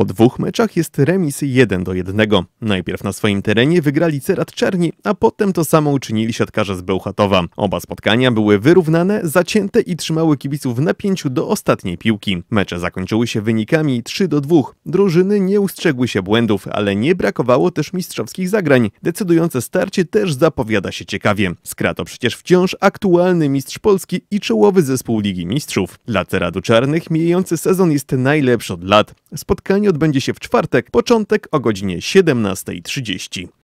Po dwóch meczach jest remis 1 do 1. Najpierw na swoim terenie wygrali Cerat Czerni, a potem to samo uczynili siatkarze z Bełchatowa. Oba spotkania były wyrównane, zacięte i trzymały kibiców w napięciu do ostatniej piłki. Mecze zakończyły się wynikami 3 do 2. Drużyny nie ustrzegły się błędów, ale nie brakowało też mistrzowskich zagrań. Decydujące starcie też zapowiada się ciekawie. Skrato przecież wciąż aktualny mistrz Polski i czołowy zespół Ligi Mistrzów. Dla Ceradu Czarnych mijający sezon jest najlepszy od lat. Spotkanie odbędzie się w czwartek, początek o godzinie 17.30.